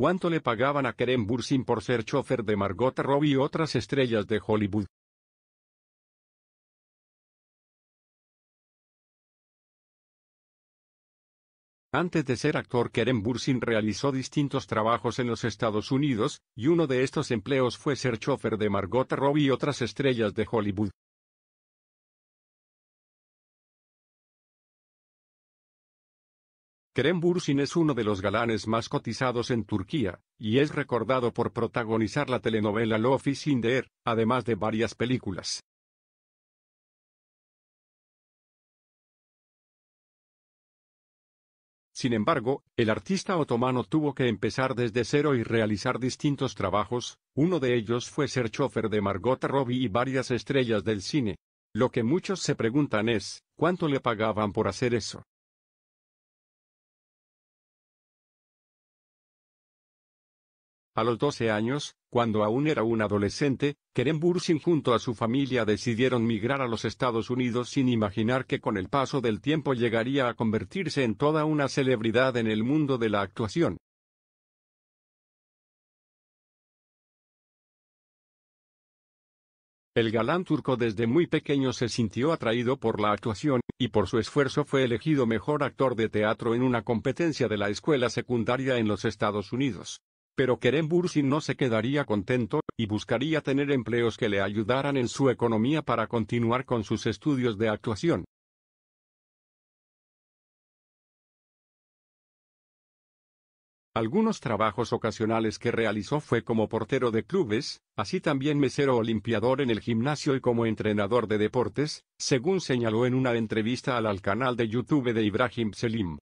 ¿Cuánto le pagaban a Kerem Bursin por ser chofer de Margot Robbie y otras estrellas de Hollywood? Antes de ser actor, Kerem Bursin realizó distintos trabajos en los Estados Unidos, y uno de estos empleos fue ser chofer de Margot Robbie y otras estrellas de Hollywood. Kerem Bursin es uno de los galanes más cotizados en Turquía, y es recordado por protagonizar la telenovela Love is in además de varias películas. Sin embargo, el artista otomano tuvo que empezar desde cero y realizar distintos trabajos, uno de ellos fue ser chofer de Margot Robbie y varias estrellas del cine. Lo que muchos se preguntan es, ¿cuánto le pagaban por hacer eso? A los 12 años, cuando aún era un adolescente, Keren Bursin junto a su familia decidieron migrar a los Estados Unidos sin imaginar que con el paso del tiempo llegaría a convertirse en toda una celebridad en el mundo de la actuación. El galán turco desde muy pequeño se sintió atraído por la actuación, y por su esfuerzo fue elegido mejor actor de teatro en una competencia de la escuela secundaria en los Estados Unidos. Pero Kerem Bursin no se quedaría contento, y buscaría tener empleos que le ayudaran en su economía para continuar con sus estudios de actuación. Algunos trabajos ocasionales que realizó fue como portero de clubes, así también mesero o limpiador en el gimnasio y como entrenador de deportes, según señaló en una entrevista al canal de YouTube de Ibrahim Selim.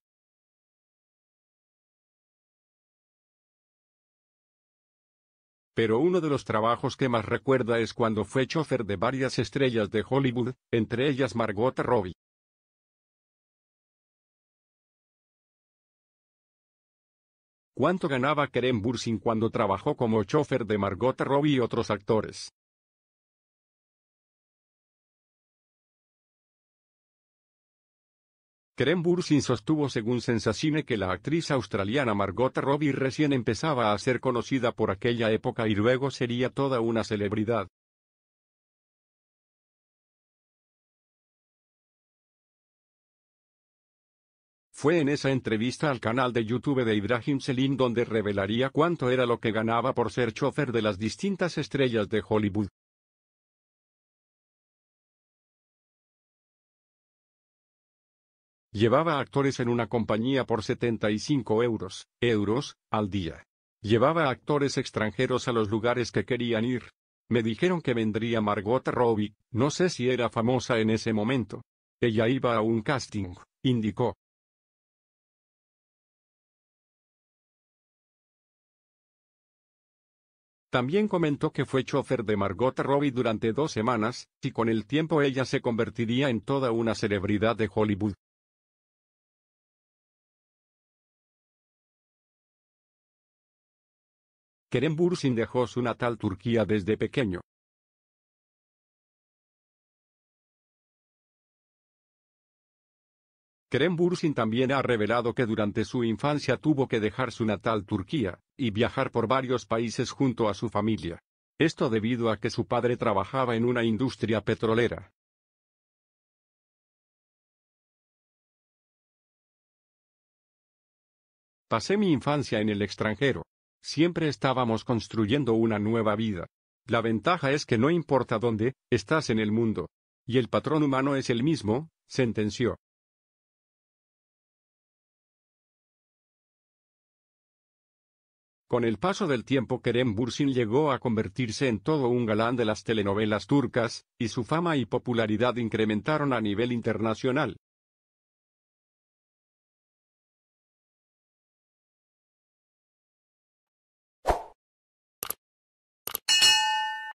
pero uno de los trabajos que más recuerda es cuando fue chofer de varias estrellas de Hollywood, entre ellas Margot Robbie. ¿Cuánto ganaba Kerem Bursin cuando trabajó como chofer de Margot Robbie y otros actores? Karen Bursin sostuvo según Sensacine que la actriz australiana Margot Robbie recién empezaba a ser conocida por aquella época y luego sería toda una celebridad. Fue en esa entrevista al canal de YouTube de Ibrahim Selim donde revelaría cuánto era lo que ganaba por ser chofer de las distintas estrellas de Hollywood. Llevaba actores en una compañía por 75 euros, euros, al día. Llevaba actores extranjeros a los lugares que querían ir. Me dijeron que vendría Margot Robbie, no sé si era famosa en ese momento. Ella iba a un casting, indicó. También comentó que fue chofer de Margot Robbie durante dos semanas, y con el tiempo ella se convertiría en toda una celebridad de Hollywood. Kerem Bursin dejó su natal Turquía desde pequeño. Kerem Bursin también ha revelado que durante su infancia tuvo que dejar su natal Turquía, y viajar por varios países junto a su familia. Esto debido a que su padre trabajaba en una industria petrolera. Pasé mi infancia en el extranjero. Siempre estábamos construyendo una nueva vida. La ventaja es que no importa dónde, estás en el mundo. Y el patrón humano es el mismo, sentenció. Con el paso del tiempo Kerem Bursin llegó a convertirse en todo un galán de las telenovelas turcas, y su fama y popularidad incrementaron a nivel internacional.